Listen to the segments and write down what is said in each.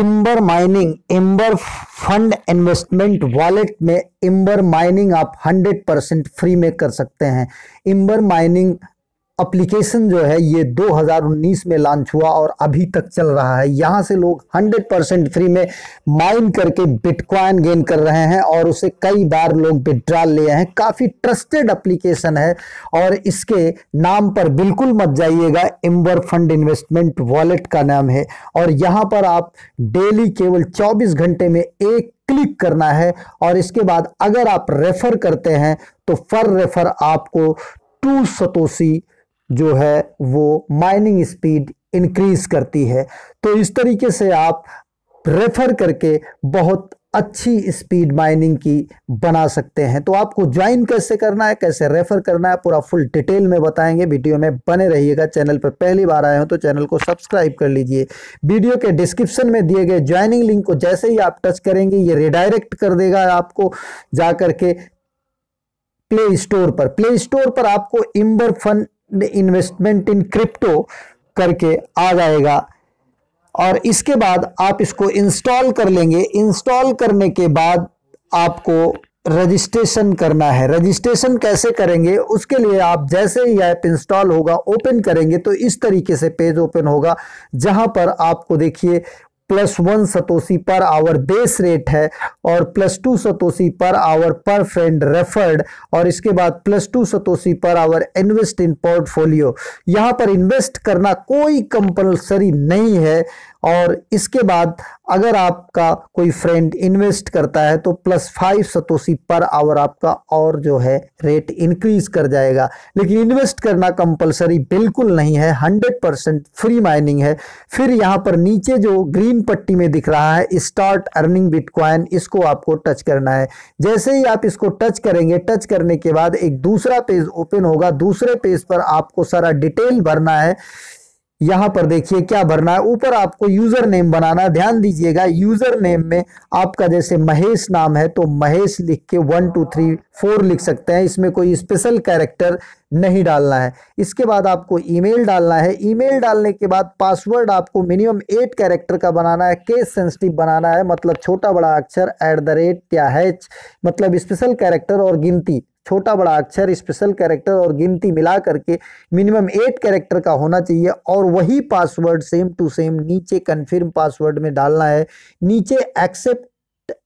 इम्बर mining Ember fund investment wallet में Ember mining आप 100 percent free में कर सकते हैं इम्बर माइनिंग एप्लीकेशन जो है ये 2019 में लॉन्च हुआ और अभी तक चल रहा है यहाँ से लोग 100 परसेंट फ्री में माइन करके बिटकॉइन गेन कर रहे हैं और उसे कई बार लोग विड्रॉल लिए हैं काफ़ी ट्रस्टेड एप्लीकेशन है और इसके नाम पर बिल्कुल मत जाइएगा इम्बर फंड इन्वेस्टमेंट वॉलेट का नाम है और यहाँ पर आप डेली केवल चौबीस घंटे में एक क्लिक करना है और इसके बाद अगर आप रेफर करते हैं तो फर रेफर आपको टू सतोसी जो है वो माइनिंग स्पीड इंक्रीज करती है तो इस तरीके से आप रेफर करके बहुत अच्छी स्पीड माइनिंग की बना सकते हैं तो आपको ज्वाइन कैसे करना है कैसे रेफर करना है पूरा फुल डिटेल में बताएंगे वीडियो में बने रहिएगा चैनल पर पहली बार आए हो तो चैनल को सब्सक्राइब कर लीजिए वीडियो के डिस्क्रिप्शन में दिए गए ज्वाइनिंग लिंक को जैसे ही आप टच करेंगे ये रिडायरेक्ट कर देगा आपको जा करके प्ले स्टोर पर प्ले स्टोर पर आपको Ember fund investment in crypto करके आ जाएगा और इसके बाद आप इसको इंस्टॉल कर लेंगे इंस्टॉल करने के बाद आपको रजिस्ट्रेशन करना है रजिस्ट्रेशन कैसे करेंगे उसके लिए आप जैसे ही ऐप इंस्टॉल होगा ओपन करेंगे तो इस तरीके से पेज ओपन होगा जहां पर आपको देखिए plus one satoshi per hour base rate है और plus two satoshi per hour per friend referred और इसके बाद plus two satoshi per hour invest in portfolio यहां पर इन्वेस्ट करना कोई कंपल्सरी नहीं है और इसके बाद अगर आपका कोई फ्रेंड इन्वेस्ट करता है तो plus five satoshi per hour आपका और जो है रेट इंक्रीज कर जाएगा लेकिन इन्वेस्ट करना कंपलसरी बिल्कुल नहीं है हंड्रेड परसेंट फ्री माइनिंग है फिर यहाँ पर नीचे जो ग्रीन पट्टी में दिख रहा है स्टार्ट अर्निंग बिटकॉइन इसको आपको टच करना है जैसे ही आप इसको टच करेंगे टच करने के बाद एक दूसरा पेज ओपन होगा दूसरे पेज पर आपको सारा डिटेल भरना है यहाँ पर देखिए क्या भरना है ऊपर आपको यूजर नेम बनाना ध्यान दीजिएगा यूजर नेम में आपका जैसे महेश नाम है तो महेश लिख के वन टू थ्री फोर लिख सकते हैं इसमें कोई स्पेशल कैरेक्टर नहीं डालना है इसके बाद आपको ईमेल डालना है ईमेल डालने के बाद पासवर्ड आपको मिनिमम एट कैरेक्टर का बनाना है केस सेंसिटिव बनाना है मतलब छोटा बड़ा अक्षर एट द रेट या हैच मतलब स्पेशल कैरेक्टर और गिनती छोटा बड़ा अक्षर स्पेशल कैरेक्टर और गिनती मिला करके मिनिमम एट कैरेक्टर का होना चाहिए और वही पासवर्ड सेम टू सेम नीचे कन्फर्म पासवर्ड में डालना है नीचे एक्सेप्ट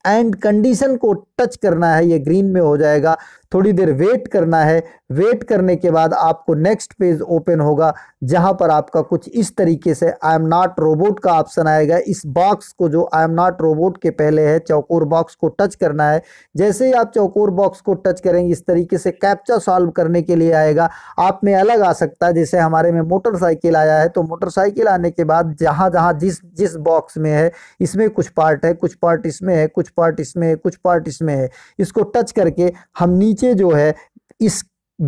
एंड कंडीशन को टच करना है ये ग्रीन में हो जाएगा थोड़ी देर वेट करना है वेट करने के बाद आपको नेक्स्ट पेज ओपन होगा जहां पर आपका कुछ इस तरीके से आई एम नॉट रोबोट का ऑप्शन आएगा इस बॉक्स को जो आई एम नॉट रोबोट के पहले है चौकोर बॉक्स को टच करना है जैसे ही आप चौकोर बॉक्स को टच करेंगे इस तरीके से कैप्चा सॉल्व करने के लिए आएगा आप में अलग आ सकता है जैसे हमारे में मोटरसाइकिल आया है तो मोटरसाइकिल आने के बाद जहाँ जहाँ जिस जिस बॉक्स में है इसमें कुछ पार्ट है कुछ पार्ट इसमें है कुछ पार्ट इसमें है कुछ पार्ट इसमें है इसको टच करके हम नीचे नीचे जो है इस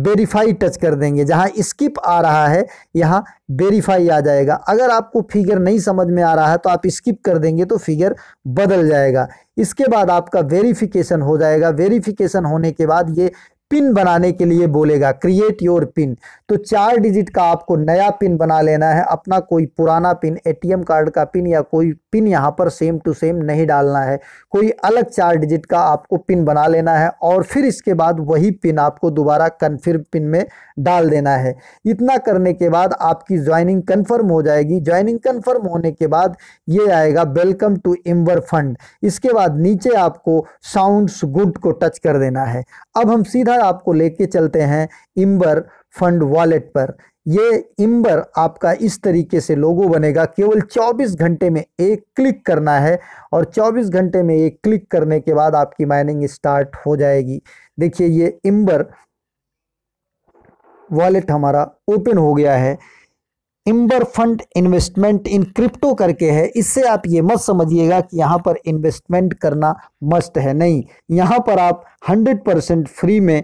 वेरीफाई टच कर देंगे जहाँ स्किप आ रहा है यहाँ वेरीफाई आ जाएगा अगर आपको फिगर नहीं समझ में आ रहा है तो आप स्किप कर देंगे तो फिगर बदल जाएगा इसके बाद आपका वेरिफिकेशन हो जाएगा वेरिफिकेशन होने के बाद ये पिन बनाने के लिए बोलेगा क्रिएट योर पिन तो चार डिजिट का आपको नया पिन बना लेना है अपना कोई पुराना पिन एटीएम कार्ड का पिन या कोई पिन यहाँ पर सेम टू सेम नहीं डालना है कोई अलग चार डिजिट का आपको पिन बना लेना है और फिर इसके बाद वही पिन आपको दोबारा कन्फर्म पिन में डाल देना है इतना करने के बाद आपकी ज्वाइनिंग कन्फर्म हो जाएगी ज्वाइनिंग कन्फर्म होने के बाद ये आएगा वेलकम टू इम्बर फंड इसके बाद नीचे आपको साउंड गुड को टच कर देना है अब हम सीधा सीधा आपको लेके चलते हैं इम्बर फंड वॉलेट पर ये इम्बर आपका इस तरीके से लोगो बनेगा केवल 24 घंटे में एक क्लिक करना है और 24 घंटे में एक क्लिक करने के बाद आपकी माइनिंग स्टार्ट हो जाएगी देखिए ये इम्बर वॉलेट हमारा ओपन हो गया है Ember fund investment in crypto करके है इससे आप ये मत समझिएगा कि यहाँ पर इन्वेस्टमेंट करना मस्ट है नहीं यहाँ पर आप 100 परसेंट फ्री में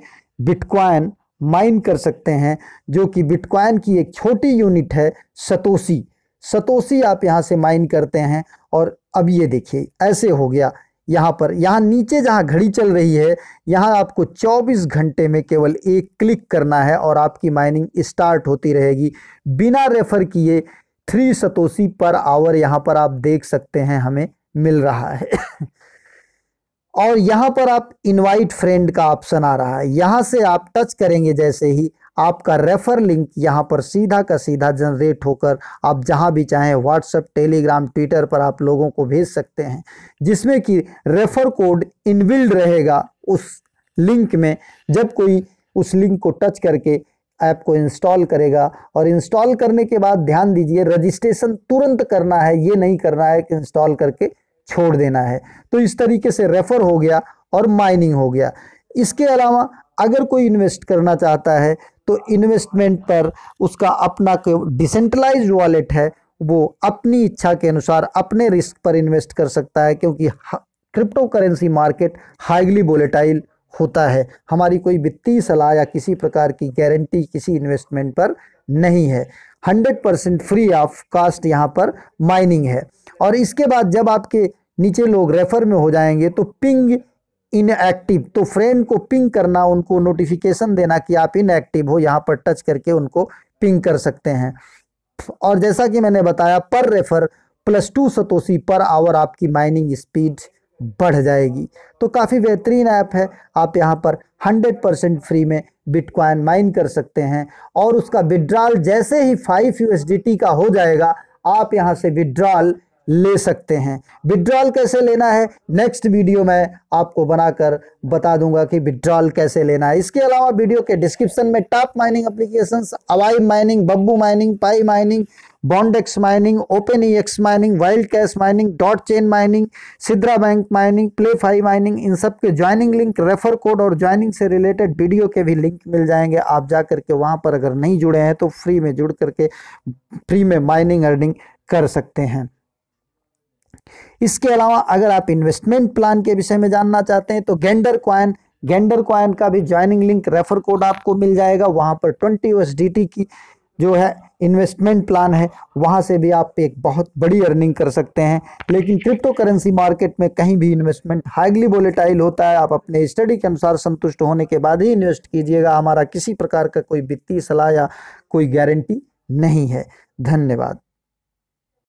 बिटकॉइन माइन कर सकते हैं जो कि बिटकॉइन की एक छोटी यूनिट है सतोसी सतोसी आप यहाँ से माइन करते हैं और अब ये देखिए ऐसे हो गया यहाँ पर यहाँ नीचे जहाँ घड़ी चल रही है यहाँ आपको 24 घंटे में केवल एक क्लिक करना है और आपकी माइनिंग स्टार्ट होती रहेगी बिना रेफर किए थ्री सतोसी पर आवर यहाँ पर आप देख सकते हैं हमें मिल रहा है और यहाँ पर आप इनवाइट फ्रेंड का ऑप्शन आ रहा है यहाँ से आप टच करेंगे जैसे ही आपका रेफर लिंक यहाँ पर सीधा का सीधा जनरेट होकर आप जहाँ भी चाहें व्हाट्सएप टेलीग्राम ट्विटर पर आप लोगों को भेज सकते हैं जिसमें कि रेफर कोड इनबिल्ड रहेगा उस लिंक में जब कोई उस लिंक को टच करके ऐप को इंस्टॉल करेगा और इंस्टॉल करने के बाद ध्यान दीजिए रजिस्ट्रेशन तुरंत करना है ये नहीं करना है कि इंस्टॉल करके छोड़ देना है तो इस तरीके से रेफर हो गया और माइनिंग हो गया इसके अलावा अगर कोई इन्वेस्ट करना चाहता है तो इन्वेस्टमेंट पर उसका अपना डिसेंट्रलाइज वॉलेट है वो अपनी इच्छा के अनुसार अपने रिस्क पर इन्वेस्ट कर सकता है क्योंकि crypto currency market highly volatile होता है हमारी कोई वित्तीय सलाह या किसी प्रकार की गारंटी किसी इन्वेस्टमेंट पर नहीं है 100 परसेंट फ्री ऑफ कास्ट यहाँ पर माइनिंग है और इसके बाद जब आपके नीचे लोग रेफर में हो जाएंगे तो पिंग इनएक्टिव तो फ्रेंड को पिंग करना उनको नोटिफिकेशन देना कि आप इनएक्टिव हो यहाँ पर टच करके उनको पिंग कर सकते हैं और जैसा कि मैंने बताया per refer plus two satoshi per hour आपकी माइनिंग स्पीड बढ़ जाएगी तो काफ़ी बेहतरीन ऐप है आप यहाँ पर 100 परसेंट फ्री में बिटकॉइन माइन कर सकते हैं और उसका विड्रॉल जैसे ही 5 यूएसडीटी का हो जाएगा आप यहाँ से विड्रॉल ले सकते हैं विड्रॉल कैसे लेना है नेक्स्ट वीडियो में आपको बनाकर बता दूंगा कि विड्रॉल कैसे लेना है इसके अलावा वीडियो के डिस्क्रिप्शन में टॉप माइनिंग एप्लीकेशन अवाई माइनिंग बब्बू mining Pi mining Bondex mining open E X mining wild cash mining dot chain mining Sidra bank mining play fi mining इन सब के ज्वाइनिंग लिंक रेफर कोड और joining से related video के भी link मिल जाएंगे आप जा करके वहाँ पर अगर नहीं जुड़े हैं तो फ्री में जुड़ करके फ्री में माइनिंग अर्निंग कर सकते हैं इसके अलावा अगर आप इन्वेस्टमेंट प्लान के विषय में जानना चाहते हैं तो गेंडर क्वाइन गेंडर क्वाइन का भी ज्वाइनिंग लिंक रेफर कोड आपको मिल जाएगा वहां पर ट्वेंटी यू की जो है इन्वेस्टमेंट प्लान है वहां से भी आप एक बहुत बड़ी अर्निंग कर सकते हैं लेकिन क्रिप्टो करेंसी मार्केट में कहीं भी इन्वेस्टमेंट हाईली वोलेटाइल होता है आप अपने स्टडी के अनुसार संतुष्ट होने के बाद ही इन्वेस्ट कीजिएगा हमारा किसी प्रकार का कोई वित्तीय सलाह या कोई गारंटी नहीं है धन्यवाद